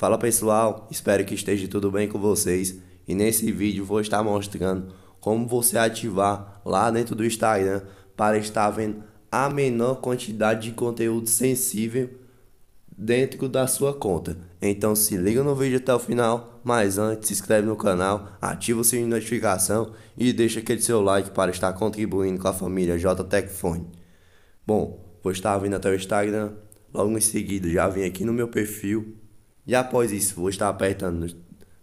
Fala pessoal, espero que esteja tudo bem com vocês e nesse vídeo vou estar mostrando como você ativar lá dentro do Instagram para estar vendo a menor quantidade de conteúdo sensível dentro da sua conta. Então se liga no vídeo até o final, mas antes se inscreve no canal, ativa o sininho de notificação e deixa aquele seu like para estar contribuindo com a família JTecFone. Bom, vou estar vindo até o Instagram, logo em seguida já vim aqui no meu perfil e após isso, vou estar apertando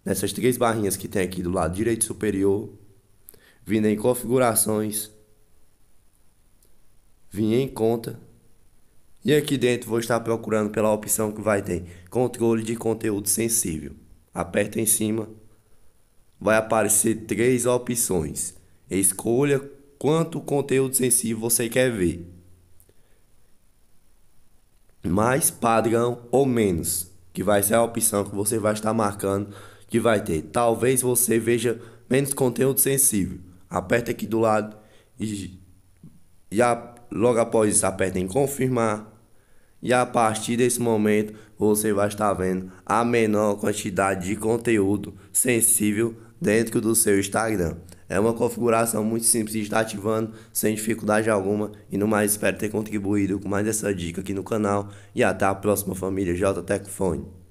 nessas três barrinhas que tem aqui do lado direito superior. Vindo em configurações. Vim em conta. E aqui dentro vou estar procurando pela opção que vai ter controle de conteúdo sensível. Aperta em cima. Vai aparecer três opções. Escolha quanto conteúdo sensível você quer ver. Mais padrão ou menos que vai ser a opção que você vai estar marcando, que vai ter. Talvez você veja menos conteúdo sensível. Aperta aqui do lado e, já logo após isso aperta em confirmar. E a partir desse momento você vai estar vendo a menor quantidade de conteúdo sensível dentro do seu Instagram. É uma configuração muito simples de estar ativando sem dificuldade alguma. E no mais, espero ter contribuído com mais essa dica aqui no canal. E até a próxima família JTecFone.